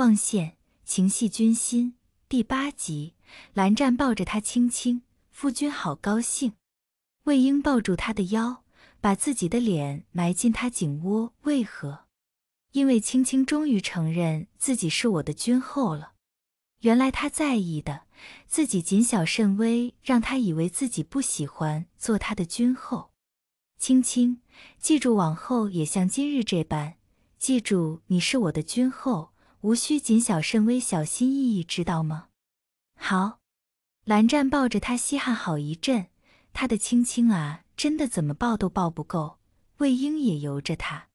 望线情系君心第八集，蓝湛抱着她，轻轻，夫君好高兴。魏婴抱住他的腰，把自己的脸埋进他颈窝。为何？因为青青终于承认自己是我的君后了。原来他在意的，自己谨小慎微，让他以为自己不喜欢做他的君后。青青，记住往后也像今日这般，记住你是我的君后。无需谨小慎微，小心翼翼，知道吗？好，蓝湛抱着他稀罕好一阵，他的青青啊，真的怎么抱都抱不够。魏婴也由着他，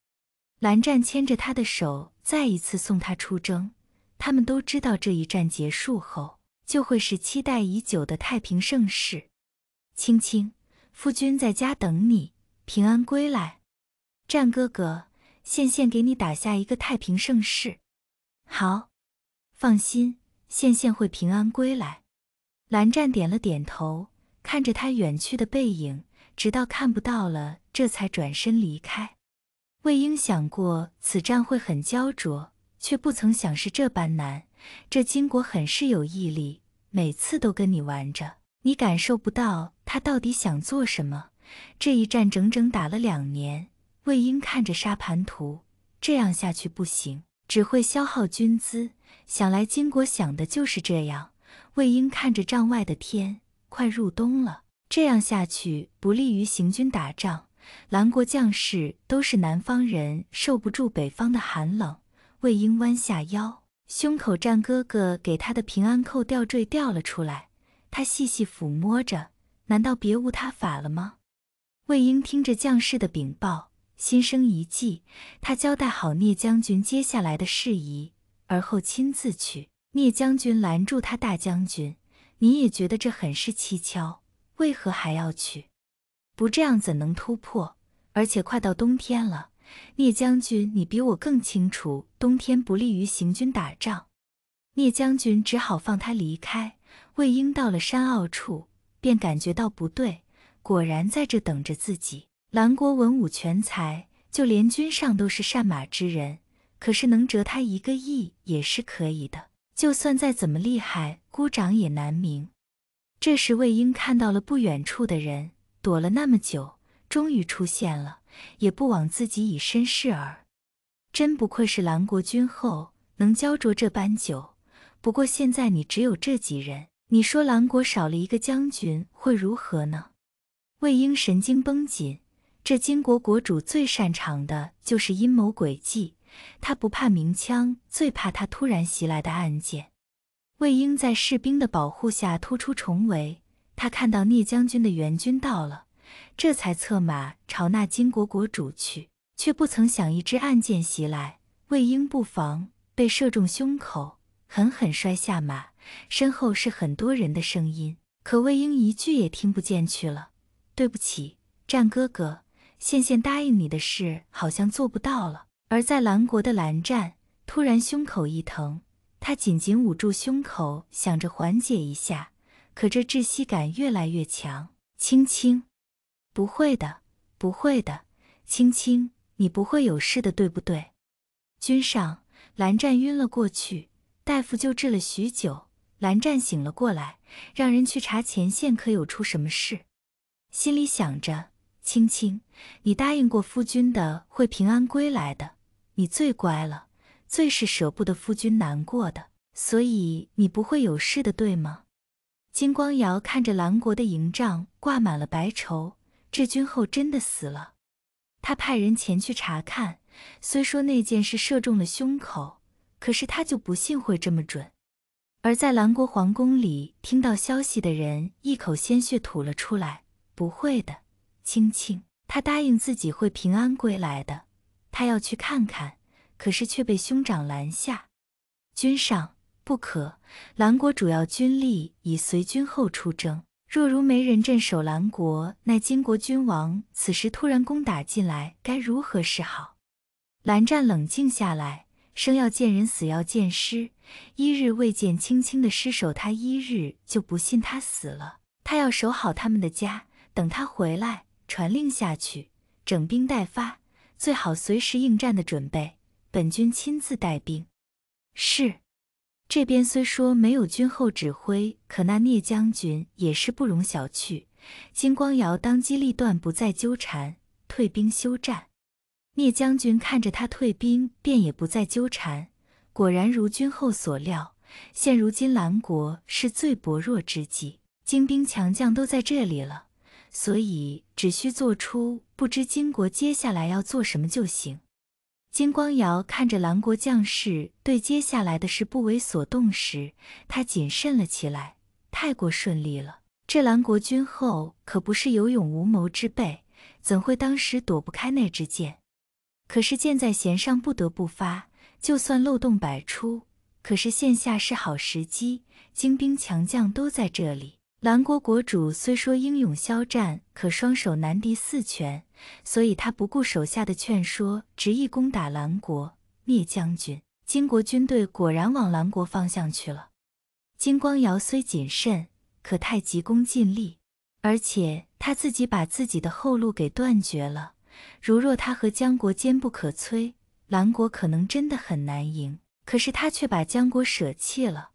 蓝湛牵着他的手，再一次送他出征。他们都知道，这一战结束后，就会是期待已久的太平盛世。青青，夫君在家等你平安归来。战哥哥，献献给你打下一个太平盛世。好，放心，羡羡会平安归来。蓝湛点了点头，看着他远去的背影，直到看不到了，这才转身离开。魏婴想过此战会很焦灼，却不曾想是这般难。这金国很是有毅力，每次都跟你玩着，你感受不到他到底想做什么。这一战整整打了两年，魏婴看着沙盘图，这样下去不行。只会消耗军资，想来金国想的就是这样。魏婴看着帐外的天，快入冬了，这样下去不利于行军打仗。南国将士都是南方人，受不住北方的寒冷。魏婴弯下腰，胸口战哥哥给他的平安扣吊坠掉了出来，他细细抚摸着，难道别无他法了吗？魏婴听着将士的禀报。心生一计，他交代好聂将军接下来的事宜，而后亲自去。聂将军拦住他：“大将军，你也觉得这很是蹊跷，为何还要去？不这样怎能突破？而且快到冬天了，聂将军，你比我更清楚，冬天不利于行军打仗。”聂将军只好放他离开。魏婴到了山坳处，便感觉到不对，果然在这等着自己。兰国文武全才，就连君上都是善马之人。可是能折他一个亿也是可以的。就算再怎么厉害，孤掌也难鸣。这时，魏婴看到了不远处的人，躲了那么久，终于出现了，也不枉自己以身试耳。真不愧是兰国君后，能焦灼这般久。不过现在你只有这几人，你说兰国少了一个将军会如何呢？魏婴神经绷紧。这金国国主最擅长的就是阴谋诡计，他不怕明枪，最怕他突然袭来的暗箭。魏婴在士兵的保护下突出重围，他看到聂将军的援军到了，这才策马朝那金国国主去，却不曾想一支暗箭袭来，魏婴不防被射中胸口，狠狠摔下马。身后是很多人的声音，可魏婴一句也听不见去了。对不起，战哥哥。羡羡答应你的事好像做不到了，而在兰国的蓝湛突然胸口一疼，他紧紧捂住胸口，想着缓解一下，可这窒息感越来越强。青青，不会的，不会的，青青，你不会有事的，对不对？君上，蓝湛晕了过去，大夫救治了许久，蓝湛醒了过来，让人去查前线可有出什么事，心里想着。青青，你答应过夫君的，会平安归来的。你最乖了，最是舍不得夫君难过的，所以你不会有事的，对吗？金光瑶看着兰国的营帐挂满了白绸，智君后真的死了。他派人前去查看，虽说那箭是射中了胸口，可是他就不信会这么准。而在兰国皇宫里听到消息的人，一口鲜血吐了出来。不会的。青青，他答应自己会平安归来的，他要去看看，可是却被兄长拦下。君上不可，兰国主要军力已随军后出征，若如没人镇守兰国，那金国君王此时突然攻打进来，该如何是好？蓝湛冷静下来，生要见人，死要见尸，一日未见青青的尸首，他一日就不信他死了。他要守好他们的家，等他回来。传令下去，整兵待发，最好随时应战的准备。本军亲自带兵。是，这边虽说没有军后指挥，可那聂将军也是不容小觑。金光瑶当机立断，不再纠缠，退兵休战。聂将军看着他退兵，便也不再纠缠。果然如军后所料，现如今兰国是最薄弱之际，精兵强将都在这里了。所以只需做出不知金国接下来要做什么就行。金光瑶看着蓝国将士对接下来的事不为所动时，他谨慎了起来。太过顺利了，这蓝国君后可不是有勇无谋之辈，怎会当时躲不开那支箭？可是箭在弦上，不得不发。就算漏洞百出，可是现下是好时机，精兵强将都在这里。兰国国主虽说英勇骁战，可双手难敌四拳，所以他不顾手下的劝说，执意攻打兰国。灭将军，金国军队果然往兰国方向去了。金光瑶虽谨慎，可太急功近利，而且他自己把自己的后路给断绝了。如若他和江国坚不可摧，兰国可能真的很难赢。可是他却把江国舍弃了。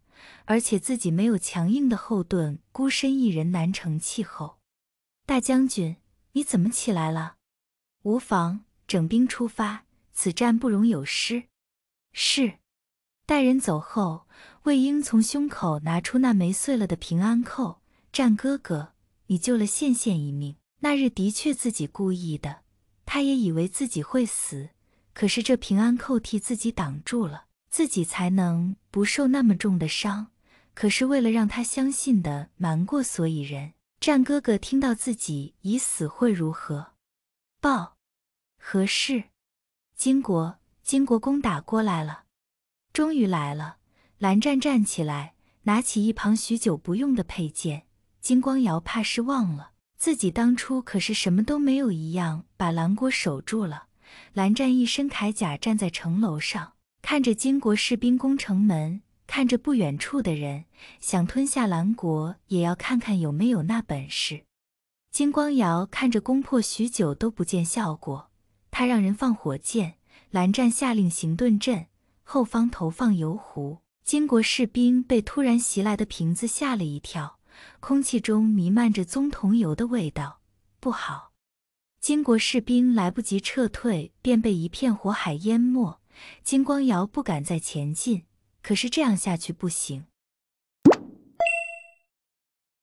而且自己没有强硬的后盾，孤身一人难成气候。大将军，你怎么起来了？无妨，整兵出发，此战不容有失。是。待人走后，魏婴从胸口拿出那枚碎了的平安扣。战哥哥，你救了羡羡一命。那日的确自己故意的，他也以为自己会死，可是这平安扣替自己挡住了，自己才能不受那么重的伤。可是为了让他相信的瞒过所以人，战哥哥听到自己已死会如何？报，何事？金国，金国公打过来了，终于来了！蓝湛站起来，拿起一旁许久不用的佩剑。金光瑶怕是忘了自己当初可是什么都没有一样把蓝国守住了。蓝湛一身铠甲站在城楼上，看着金国士兵攻城门。看着不远处的人，想吞下蓝国，也要看看有没有那本事。金光瑶看着攻破许久都不见效果，他让人放火箭。蓝湛下令行顿阵，后方投放油壶。金国士兵被突然袭来的瓶子吓了一跳，空气中弥漫着棕桐油的味道，不好！金国士兵来不及撤退，便被一片火海淹没。金光瑶不敢再前进。可是这样下去不行。